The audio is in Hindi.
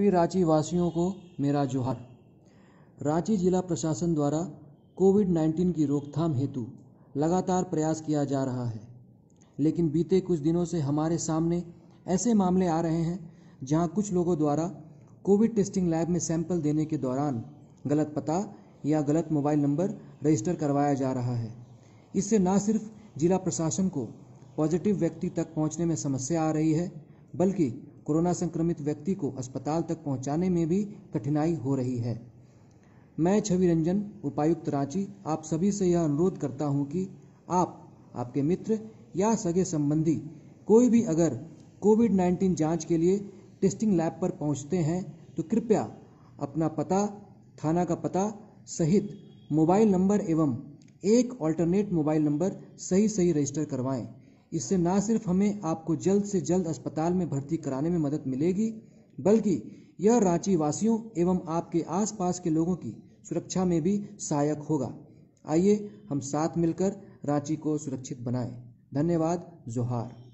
सभी रांची वासियों को मेरा जोहार रांची जिला प्रशासन द्वारा कोविड 19 की रोकथाम हेतु लगातार प्रयास किया जा रहा है लेकिन बीते कुछ दिनों से हमारे सामने ऐसे मामले आ रहे हैं जहां कुछ लोगों द्वारा कोविड टेस्टिंग लैब में सैंपल देने के दौरान गलत पता या गलत मोबाइल नंबर रजिस्टर करवाया जा रहा है इससे न सिर्फ जिला प्रशासन को पॉजिटिव व्यक्ति तक पहुंचने में समस्या आ रही है बल्कि कोरोना संक्रमित व्यक्ति को अस्पताल तक पहुंचाने में भी कठिनाई हो रही है मैं छवि रंजन उपायुक्त रांची आप सभी से यह अनुरोध करता हूं कि आप आपके मित्र या सगे संबंधी कोई भी अगर कोविड 19 जांच के लिए टेस्टिंग लैब पर पहुंचते हैं तो कृपया अपना पता थाना का पता सहित मोबाइल नंबर एवं एक ऑल्टरनेट मोबाइल नंबर सही सही रजिस्टर करवाएं इससे ना सिर्फ हमें आपको जल्द से जल्द अस्पताल में भर्ती कराने में मदद मिलेगी बल्कि यह रांची वासियों एवं आपके आसपास के लोगों की सुरक्षा में भी सहायक होगा आइए हम साथ मिलकर रांची को सुरक्षित बनाएं धन्यवाद जोहार